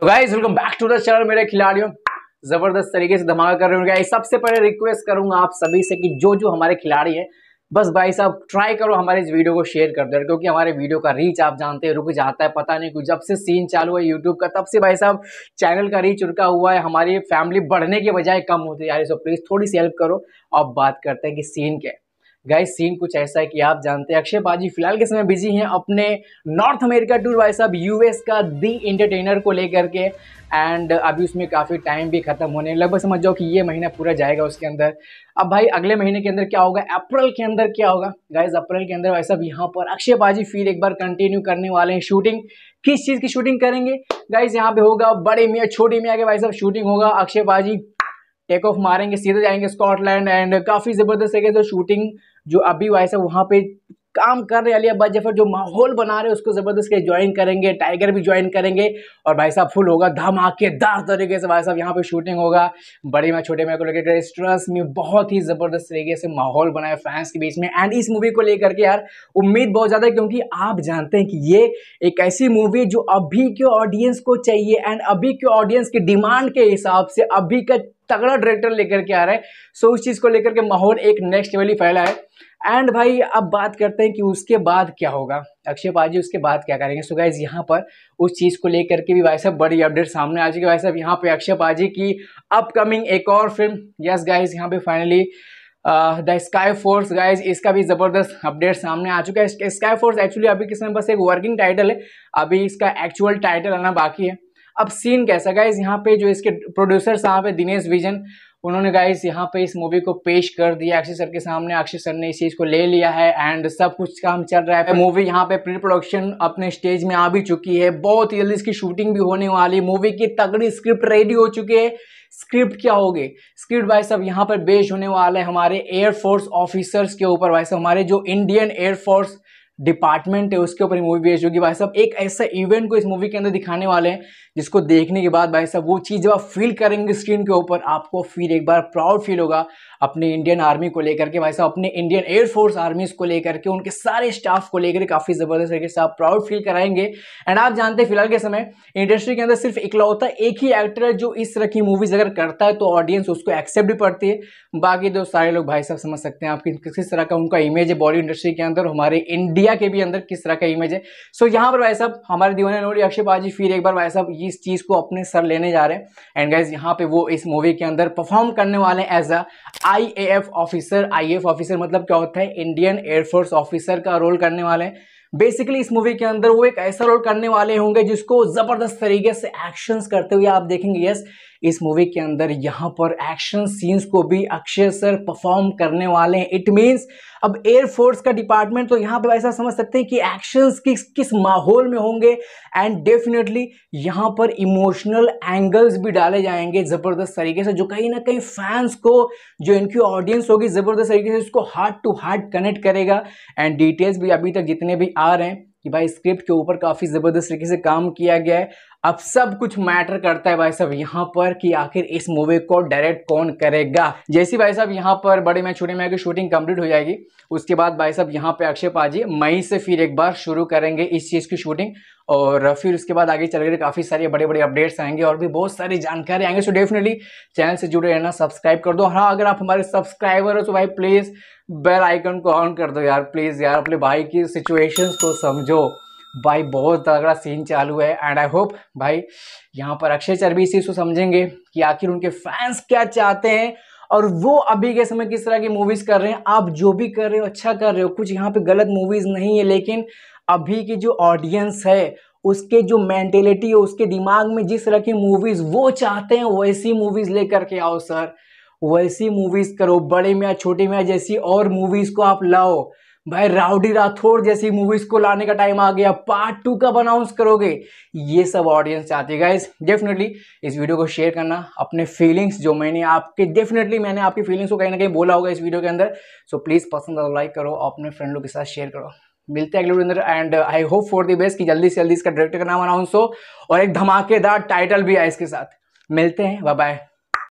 तो guys welcome back to the channel मेरे खिलाड़ियों जबरदस्त तरीके से धमाका कर रहे हैं गाइस सबसे पहले रिक्वेस्ट करूंगा आप सभी से कि जो जो हमारे खिलाड़ी हैं बस भाई साहब ट्राई करो हमारे इस वीडियो को शेयर कर दो क्योंकि हमारे वीडियो का रीच आप जानते हैं रुक जाता है पता नहीं कुछ जब से सीन चालू है यूट्यूब का तब से भाई साहब चैनल का रीच रुका हुआ है हमारी फैमिली बढ़ने के बजाय कम होती है यार सो प्लीज़ थोड़ी सी हेल्प करो अब बात करते हैं कि सीन क्या है गाइस सीन कुछ ऐसा है कि आप जानते हैं अक्षय बाजी फिलहाल के समय बिजी हैं अपने नॉर्थ अमेरिका टूर भाई साहब यूएस का दी इंटरटेनर को लेकर के एंड अभी उसमें काफ़ी टाइम भी खत्म होने लगभग समझ जाओ कि ये महीना पूरा जाएगा उसके अंदर अब भाई अगले महीने के अंदर क्या होगा अप्रैल के अंदर क्या होगा गाइज अप्रैल के अंदर भाई साहब यहाँ पर अक्षय बाजी फिर एक बार कंटिन्यू करने वाले हैं शूटिंग किस चीज़ की शूटिंग करेंगे गाइज यहाँ पे होगा बड़े मियाँ छोटे मियाँ के भाई साहब शूटिंग होगा अक्षय बाजी टेक ऑफ मारेंगे सीधे जाएंगे स्कॉटलैंड एंड काफ़ी ज़बरदस्त तरीके से शूटिंग जो अभी वाइस है वहाँ पे काम कर रहे अलिया अब्बास जफर जो माहौल बना रहे उसको ज़बरदस्त ज्वाइन करेंगे टाइगर भी ज्वाइन करेंगे और भाई साहब फुल होगा धमाकेदार तरीके से भाई साहब यहाँ पे शूटिंग होगा बड़े में छोटे में को लेकर स्ट्रेस में बहुत ही ज़बरदस्त तरीके से माहौल बनाया फैंस के बीच में एंड इस मूवी को लेकर के यार उम्मीद बहुत ज़्यादा है क्योंकि आप जानते हैं कि ये एक ऐसी मूवी जो अभी के ऑडियंस को चाहिए एंड अभी के ऑडियंस की डिमांड के हिसाब से अभी का तगड़ा डायरेक्टर लेकर के आ रहा है सो उस चीज़ को लेकर के माहौल एक नेक्स्ट लेवल ही फैला है एंड भाई अब बात करते हैं कि उसके बाद क्या होगा अक्षय पाजी उसके बाद क्या करेंगे सो गाइज यहाँ पर उस चीज़ को लेकर के भी भाई साहब बड़ी अपडेट सामने आ चुकी है भाई साहब यहाँ पे अक्षय पाजी की अपकमिंग एक और फिल्म यस गाइज यहाँ पे finally the Sky Force guys इसका भी ज़बरदस्त अपडेट सामने आ चुका है स्काई फोर्स एक्चुअली अभी किसने बस एक वर्किंग टाइटल है अभी इसका एक्चुअल टाइटल आना बाकी है अब सीन कैसा गाइज यहाँ पे जो इसके प्रोड्यूसर साहब है दिनेश विजन उन्होंने गाइज यहाँ पे इस मूवी को पेश कर दिया अक्षय सर के सामने अक्षय सर ने इस चीज़ को ले लिया है एंड सब कुछ काम चल रहा है मूवी यहाँ पे प्री प्रोडक्शन अपने स्टेज में आ भी चुकी है बहुत जल्दी इसकी शूटिंग भी होने वाली मूवी की तगड़ी स्क्रिप्ट रेडी हो चुकी है स्क्रिप्ट क्या होगी स्क्रिप्ट भाई साहब यहाँ पर बेस्ड होने वाला है हमारे एयरफोर्स ऑफिसर्स के ऊपर भाई साहब हमारे जो इंडियन एयरफोर्स डिपार्टमेंट है उसके ऊपर मूवी बेस्ड होगी भाई साहब एक ऐसा इवेंट को इस मूवी के अंदर दिखाने वाले हैं जिसको देखने के बाद भाई साहब वो चीज़ जब आप फील करेंगे स्क्रीन के ऊपर आपको फिर एक बार प्राउड फील होगा अपने इंडियन आर्मी को लेकर के भाई साहब अपने इंडियन एयरफोर्स आर्मीज को लेकर के उनके सारे स्टाफ को लेकर काफ़ी ज़बरदस्त तरीके से आप प्राउड फील कराएंगे एंड आप जानते हैं फिलहाल के समय इंडस्ट्री के अंदर सिर्फ इकलौता एक ही एक्टर है जो इस तरह की मूवीज़ अगर करता है तो ऑडियंस उसको एक्सेप्ट भी पड़ती है बाकी तो सारे लोग भाई साहब समझ सकते हैं आप किस तरह का उनका इमेज है बॉलीवुड इंडस्ट्री के अंदर हमारे इंडिया के भी अंदर किस तरह का इमेज है सो यहाँ पर भाई साहब हमारे दीवाना नोरी अक्षय पाजी फिर एक बार भाई साहब ये इस चीज़ को अपने सर लेने जा रहे हैं एंड गाइज यहाँ पे वो इस मूवी के अंदर परफॉर्म करने वाले हैं as a I officer I officer मतलब क्या होता है इंडियन एयरफोर्स ऑफिसर का रोल करने वाले हैं बेसिकली इस मूवी के अंदर वो एक ऐसा रोल करने वाले होंगे जिसको ज़बरदस्त तरीके से एक्शंस करते हुए आप देखेंगे यस इस मूवी के अंदर यहाँ पर एक्शन सीन्स को भी अक्षय सर परफॉर्म करने वाले हैं इट मीन्स अब एयरफोर्स का डिपार्टमेंट तो यहाँ पर ऐसा समझ सकते हैं कि एक्शंस किस किस माहौल में होंगे एंड डेफिनेटली यहाँ पर इमोशनल एंगल्स भी डाले जाएंगे ज़बरदस्त तरीके से जो कहीं ना कहीं फैंस को जो इनकी ऑडियंस होगी ज़बरदस्त तरीके से उसको हार्ट टू हार्ट कनेक्ट करेगा एंड डिटेल्स भी अभी तक जितने भी आ रहे हैं कि भाई स्क्रिप्ट के ऊपर काफ़ी ज़बरदस्त तरीके से काम किया गया है अब सब कुछ मैटर करता है भाई साहब यहाँ पर कि आखिर इस मूवी को डायरेक्ट कौन करेगा जैसे भाई साहब यहाँ पर बड़े मैं छोटे मैं की शूटिंग कंप्लीट हो जाएगी उसके बाद भाई साहब यहाँ पे अक्षय पाजी मई से फिर एक बार शुरू करेंगे इस चीज़ की शूटिंग और फिर उसके बाद आगे चल गए काफ़ी सारे बड़े बड़े अपडेट्स आएंगे और भी बहुत सारी जानकारी आएंगे सो डेफिनेटली चैनल से जुड़े रहना सब्सक्राइब कर दो हाँ अगर आप हमारे सब्सक्राइबर हो तो भाई प्लीज़ बेल आइकन को ऑन कर दो यार प्लीज़ यार अपने भाई की सिचुएशंस को समझो भाई बहुत तगड़ा सीन चालू है एंड आई होप भाई यहाँ पर अक्षय चर भी इस चीज़ को समझेंगे कि आखिर उनके फैंस क्या चाहते हैं और वो अभी के समय किस तरह की मूवीज़ कर रहे हैं आप जो भी कर रहे हो अच्छा कर रहे हो कुछ यहाँ पे गलत मूवीज़ नहीं है लेकिन अभी की जो ऑडियंस है उसके जो मैंटेलिटी है उसके दिमाग में जिस तरह की मूवीज़ वो चाहते हैं वैसी मूवीज़ लेकर के आओ सर वैसी मूवीज़ करो बड़े में या छोटे में या जैसी और मूवीज़ को आप लाओ भाई राउडी राठौड़ जैसी मूवीज को लाने का टाइम आ गया पार्ट टू कब अनाउंस करोगे ये सब ऑडियंस चाहती है गाइज डेफिनेटली इस वीडियो को शेयर करना अपने फीलिंग्स जो मैंने आपके डेफिनेटली मैंने आपकी फीलिंग्स को कहीं ना कहीं बोला होगा इस वीडियो के अंदर सो so, प्लीज़ पसंद तो लाइक करो अपने फ्रेंड लोग के साथ शेयर करो मिलते हैं अगले वीडियो अंदर and I hope for the best कि जल्दी से जल्दी इसका डायरेक्टर का नाम अनाउंस हो और एक धमाकेदार टाइटल भी आए इसके साथ मिलते हैं बाय बाय